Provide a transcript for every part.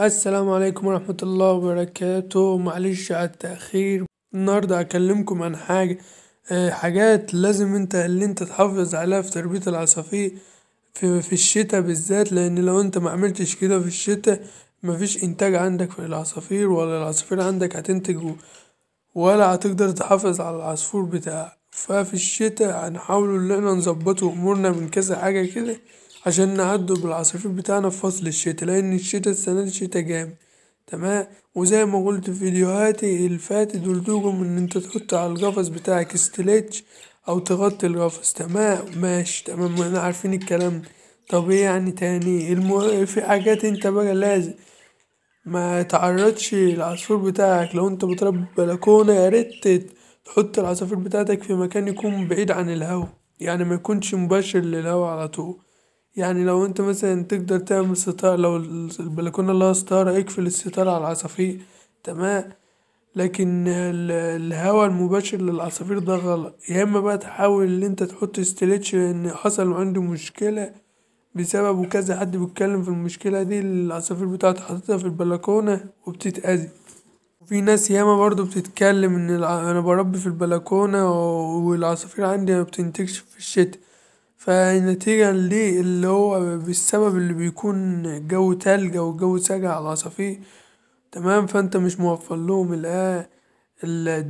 السلام عليكم ورحمة الله وبركاته معلش على التأخير النهاردة هكلمكم عن حاجة آه، حاجات لازم انت اللي انت تحافظ عليها في تربية العصافير في, في الشتاء بالذات لان لو انت ما عملتش كده في الشتاء مفيش انتاج عندك في العصافير ولا العصافير عندك هتنتج ولا هتقدر تحافظ على العصفور بتاعك ففي الشتاء هنحاول ان احنا نظبط امورنا من كذا حاجة كده عشان نعدوا بالعصافير بتاعنا في فصل الشتا لأن الشتا السنة دي شتا جامد تمام وزي ما قلت في فيديوهاتي الفاتت دول ان انت تحط على القفص بتاعك استليتش او تغطي القفص تمام ماشي تمام احنا عارفين الكلام طب ايه يعني تاني المو... في حاجات انت بقى لازم ما تعرضش العصفور بتاعك لو انت بتربي بلكونة يا ريت تحط العصافير بتاعتك في مكان يكون بعيد عن الهواء يعني ما يكونش مباشر للهواء على طول يعني لو انت مثلا تقدر تعمل ستار لو البلكونة لها ستارة اقفل الستارة على العصافير تمام لكن الهواء المباشر للعصافير ده غلط يا اما بقى تحاول ان انت تحط استريتش لان حصل عنده مشكلة بسبب وكذا حد بيتكلم في المشكلة دي العصافير بتاعته حاططها في البلكونة وبتتأذي وفي ناس ياما برضو بتتكلم ان انا بربي في البلكونة والعصافير عندي ما بتنتجش في الشتاء فنتيجة ليه اللي هو بالسبب اللي بيكون جو تلج أو جو ساقع على العصافير تمام فأنت مش موفر لهم الأ- اللي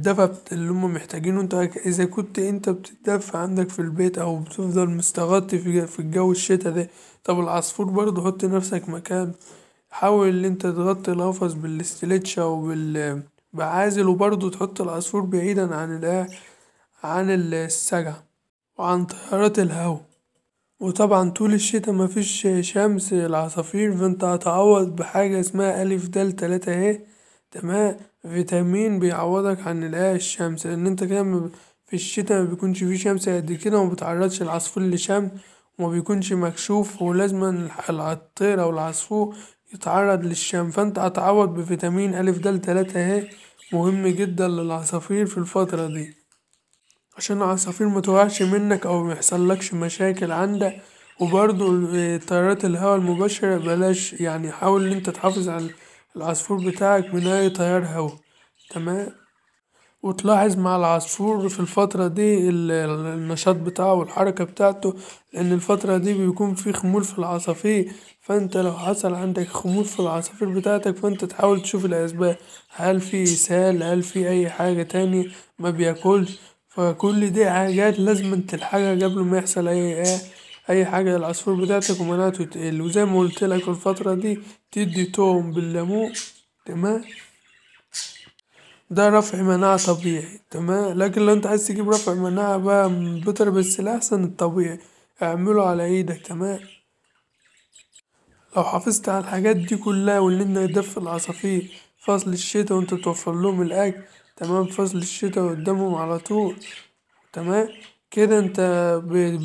هما محتاجينه انت إذا كنت انت بتتدفى عندك في البيت أو بتفضل مستغطي في في الجو الشتا ده طب العصفور برضه حط نفسك مكان حاول إن انت تغطي القفص بالاستلتش أو بال بعازل وبرضه تحط العصفور بعيدا عن الأ- عن السجع وعن تيارات الهوا وطبعا طول الشتاء مفيش شمس العصافير فانت هتعوض بحاجة اسمها ألف دال تلاتة اهي تمام فيتامين بيعوضك عن الآية الشمس لأن انت كده في الشتاء مبيكونش فيه شمس قد كده ومبتعرضش العصفور للشمس ومبيكونش مكشوف ولازما الطير أو العصفور يتعرض للشمس فانت هتعوض بفيتامين ألف دال تلاتة اهي مهم جدا للعصافير في الفترة دي عشان العصافير ما منك او ميحصلكش مشاكل عندك وبرضو تيارات الهواء المباشرة بلاش يعني حاول ان انت تحافظ على العصفور بتاعك من اي تيار هوا تمام وتلاحظ مع العصفور في الفترة دي النشاط بتاعه والحركة بتاعته لأن الفترة دي بيكون في خمول في العصافير فأنت لو حصل عندك خمول في العصافير بتاعتك فأنت تحاول تشوف الأسباب هل في سال هل في أي حاجة تاني ما بياكلش فكل دي حاجات لازم تلحقها قبل ما يحصل اي ايه، اي حاجة للعصفور بتاعتك ومناعته تقل وزي ما قلت لك الفترة دي تدي توم بالليمون تمام ده رفع مناعة طبيعي تمام لكن لو انت عايز تجيب رفع مناعة بقى من بطر بس الأحسن الطبيعي اعمله على ايدك تمام لو حافظت على الحاجات دي كلها واللي انت تدفي العصافير فصل الشتا وانت توفر لهم الأكل تمام فصل الشتاء قدامهم على طول تمام كده انت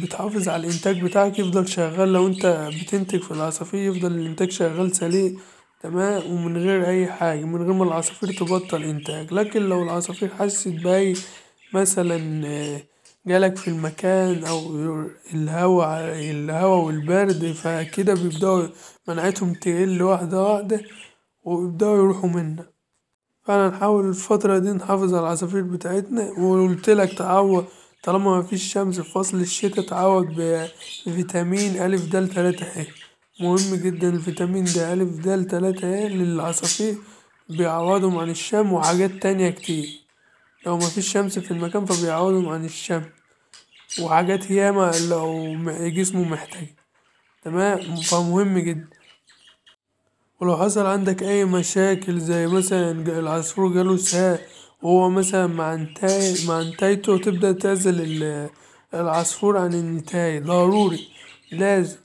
بتحافظ على الانتاج بتاعك يفضل شغال لو انت بتنتج في العصافير يفضل الانتاج شغال سليم تمام ومن غير اي حاجه من غير ما العصافير تبطل انتاج لكن لو العصافير حست باي مثلا آه، جالك في المكان او الهواء الهواء والبرد فكده بيبداوا مناعتهم تقل واحده واحده ويبداوا يروحوا منك فعلا نحاول الفترة دي نحافظ على العصافير بتاعتنا لك تعوض طالما مفيش شمس في فصل الشتاء تعوض بفيتامين ألف د تلاتة ه مهم جدا الفيتامين ده ألف د تلاتة ه للعصافير بيعوضهم عن الشم وحاجات تانية كتير لو مفيش شمس في المكان فبيعوضهم عن الشم وحاجات ياما لو جسمه محتاج تمام فمهم جدا ولو حصل عندك اي مشاكل زي مثلا العصفور جاله ساء وهو مثلا مع انتاي مع انتايته تبدأ تعزل العصفور عن النتاي ضروري لازم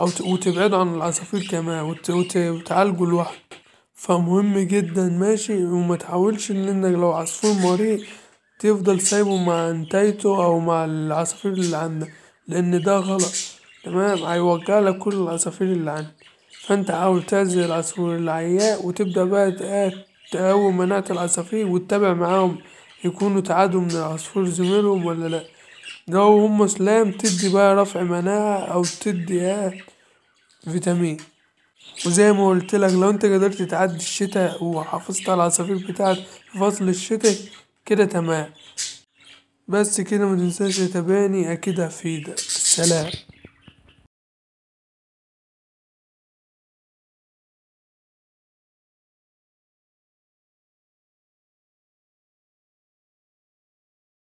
أو وتبعده عن العصافير كمان وت... وتعالجه لوحده فمهم جدا ماشي وما تحاولش ان انك لو عصفور مريض تفضل سايبه مع انتايته او مع العصافير اللي عندك لان ده غلط تمام هيوجع لك كل العصافير اللي عندك فانت حاول تعزل العصفور العياء وتبدأ بقى تقوي مناعة العصافير وتتابع معاهم يكونوا تعادوا من العصفور زميلهم ولا لأ لو هم سلام تدي بقى رفع مناعة أو تدي آه، فيتامين وزي ما قلت لك لو انت قدرت تعدي الشتاء وحافظت على العصافير بتاعك في فصل الشتاء كده تمام بس كده ما تنساش تتابعني اكيد هفيدك سلام